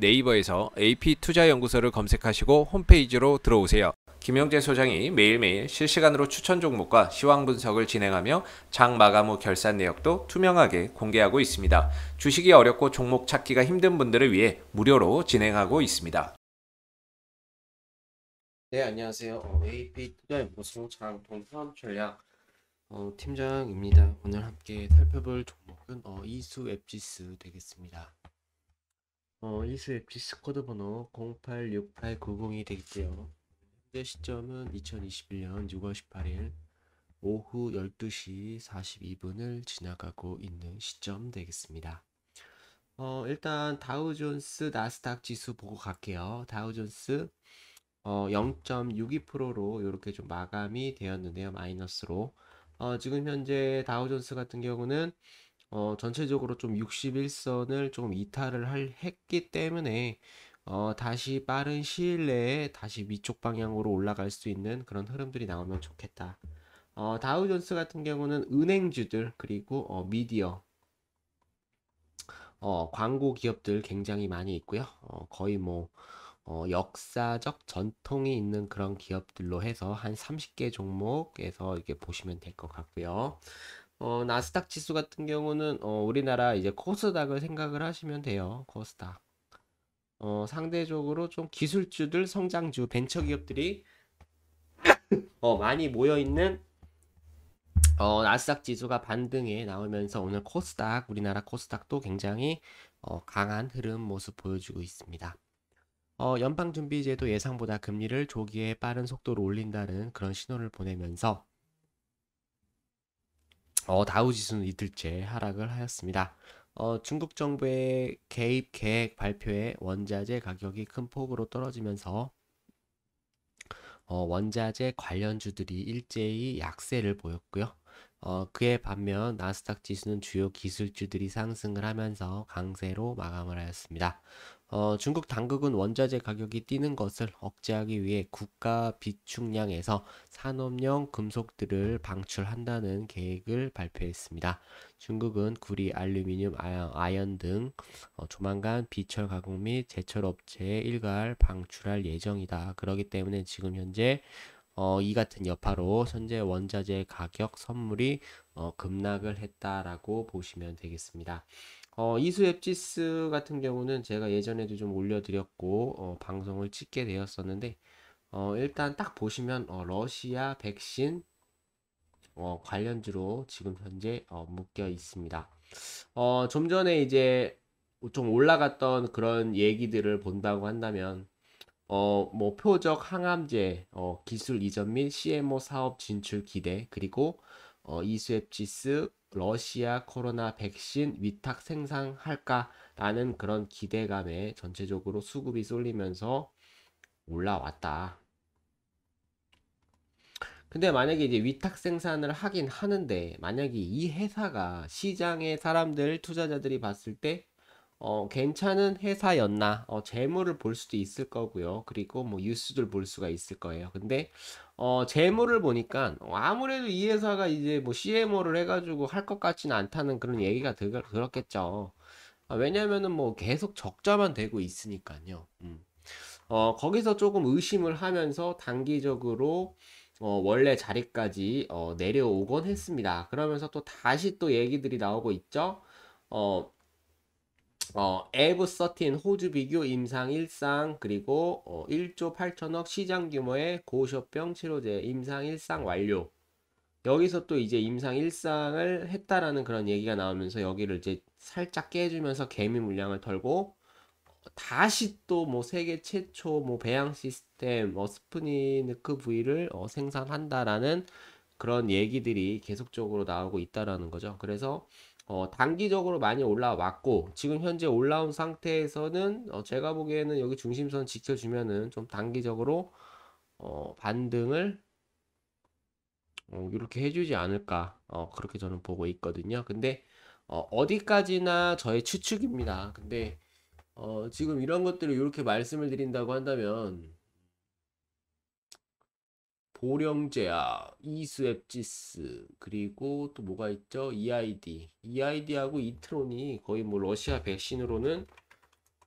네이버에서 AP투자연구소를 검색하시고 홈페이지로 들어오세요. 김영재 소장이 매일매일 실시간으로 추천 종목과 시황 분석을 진행하며 장 마감 후 결산 내역도 투명하게 공개하고 있습니다. 주식이 어렵고 종목 찾기가 힘든 분들을 위해 무료로 진행하고 있습니다. 네, 안녕하세요. 어, AP 투자연구소 장동현 전략 어, 팀장입니다. 오늘 함께 살펴볼 종목은 어, 이수 웹지스 되겠습니다. 어, 이스의 비스코드 번호 086890이 되겠고요. 현재 시점은 2021년 6월 18일 오후 12시 42분을 지나가고 있는 시점 되겠습니다. 어, 일단 다우존스 나스닥 지수 보고 갈게요. 다우존스 어, 0.62%로 이렇게 좀 마감이 되었는데요. 마이너스로. 어, 지금 현재 다우존스 같은 경우는 어, 전체적으로 좀 61선을 좀 이탈을 할, 했기 때문에 어, 다시 빠른 시일 내에 다시 위쪽 방향으로 올라갈 수 있는 그런 흐름들이 나오면 좋겠다. 어, 다우존스 같은 경우는 은행주들 그리고 어, 미디어 어, 광고 기업들 굉장히 많이 있고요. 어, 거의 뭐 어, 역사적 전통이 있는 그런 기업들로 해서 한 30개 종목에서 이렇게 보시면 될 것 같고요. 어, 나스닥 지수 같은 경우는 어, 우리나라 이제 코스닥을 생각을 하시면 돼요. 코스닥. 어, 상대적으로 좀 기술주들, 성장주, 벤처 기업들이 어, 많이 모여 있는 어, 나스닥 지수가 반등에 나오면서 오늘 코스닥, 우리나라 코스닥도 굉장히 어, 강한 흐름 모습 보여주고 있습니다. 어, 연방준비제도 예상보다 금리를 조기에 빠른 속도로 올린다는 그런 신호를 보내면서 어, 다우지수는 이틀째 하락을 하였습니다. 어, 중국 정부의 개입 계획 발표에 원자재 가격이 큰 폭으로 떨어지면서 어, 원자재 관련주들이 일제히 약세를 보였고요. 어, 그에 반면 나스닥 지수는 주요 기술주들이 상승을 하면서 강세로 마감을 하였습니다. 어, 중국 당국은 원자재 가격이 뛰는 것을 억제하기 위해 국가 비축량에서 산업용 금속들을 방출한다는 계획을 발표했습니다. 중국은 구리, 알루미늄, 아연, 등 어, 조만간 비철 가공 및 제철 업체에 일괄 방출할 예정이다. 그러기 때문에 지금 현재 어, 이 같은 여파로 현재 원자재 가격 선물이 어, 급락을 했다라고 보시면 되겠습니다. 어, 이수 앱지스 같은 경우는 제가 예전에도 좀 올려드렸고 어, 방송을 찍게 되었었는데 어, 일단 딱 보시면 어, 러시아 백신 어, 관련주로 지금 현재 어, 묶여 있습니다. 어, 좀 전에 이제 좀 올라갔던 그런 얘기들을 본다고 한다면 어, 뭐 표적 항암제, 어, 기술 이전 및 CMO 사업 진출 기대 그리고 어, 이수앱지스 러시아 코로나 백신 위탁 생산할까라는 그런 기대감에 전체적으로 수급이 쏠리면서 올라왔다. 근데 만약에 이제 위탁 생산을 하긴 하는데 만약에 이 회사가 시장의 사람들 투자자들이 봤을 때 어, 괜찮은 회사였나 어, 재물을 볼 수도 있을 거고요. 그리고 뭐 뉴스들 볼 수가 있을 거예요. 근데 어, 재물을 보니까 아무래도 이 회사가 이제 뭐 CMO를 해가지고 할 것 같지는 않다는 그런 얘기가 들, 들었겠죠. 아, 왜냐면은 뭐 계속 적자만 되고 있으니까요. 음. 어, 거기서 조금 의심을 하면서 단기적으로 어, 원래 자리까지 어, 내려오곤 했습니다. 그러면서 또 다시 또 얘기들이 나오고 있죠. 어, 어, 에브 서틴 호주 비교 임상 일상 그리고 어, 1조 8천억 시장 규모의 고소병 치료제 임상 일상 완료. 여기서 또 이제 임상 일상을 했다라는 그런 얘기가 나오면서 여기를 이제 살짝 깨주면서 개미 물량을 털고 다시 또 뭐 세계 최초 뭐 배양 시스템 어, 뭐 스프니느크 부위를 어, 생산한다라는 그런 얘기들이 계속적으로 나오고 있다라는 거죠. 그래서 어, 단기적으로 많이 올라왔고 지금 현재 올라온 상태에서는 어, 제가 보기에는 여기 중심선 지켜주면은 좀 단기적으로 어, 반등을 어, 이렇게 해주지 않을까 어, 그렇게 저는 보고 있거든요. 근데 어, 디까지나 저의 추측입니다. 근데 어, 지금 이런 것들을 이렇게 말씀을 드린다고 한다면 보령제야 이스웹지스, 그리고 또 뭐가 있죠? EID. EID하고 이트론이 거의 뭐 러시아 백신으로는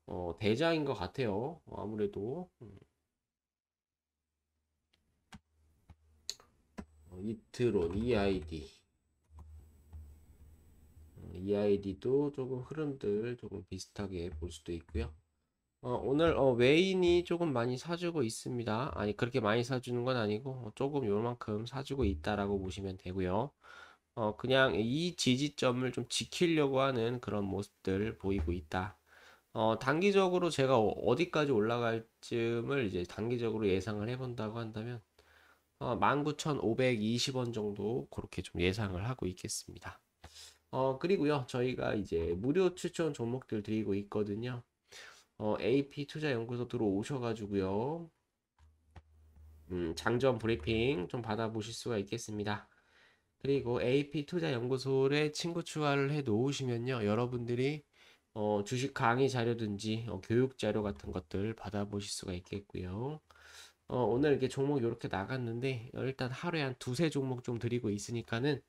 어, 대장인 것 같아요. 어, 아무래도. 음. 어, 이트론, EID. EID도 음, 조금 흐름들 조금 비슷하게 볼 수도 있고요. 어, 오늘 어, 외인이 조금 많이 사주고 있습니다. 아니 그렇게 많이 사주는 건 아니고 어, 조금 요만큼 사주고 있다라고 보시면 되고요. 어, 그냥 이 지지점을 좀 지키려고 하는 그런 모습들 보이고 있다. 어, 단기적으로 제가 어, 어디까지 올라갈쯤을 이제 단기적으로 예상을 해본다고 한다면 어, 19,520원 정도 그렇게 좀 예상을 하고 있겠습니다. 어, 그리고요 저희가 이제 무료 추천 종목들 드리고 있거든요. 어, AP 투자연구소 들어오셔가지고요. 음, 장점 브리핑 좀 받아보실 수가 있겠습니다. 그리고 AP 투자연구소에 친구 추가를 해 놓으시면요. 여러분들이 어, 주식 강의 자료든지 어, 교육 자료 같은 것들 받아보실 수가 있겠고요. 어, 오늘 이렇게 종목 이렇게 나갔는데 일단 하루에 한 두세 종목 좀 드리고 있으니까는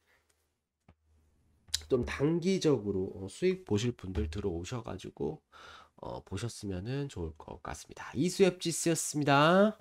좀 단기적으로 어, 수익 보실 분들 들어오셔가지고 어, 보셨으면 좋을 것 같습니다. 이수엽 지스였습니다.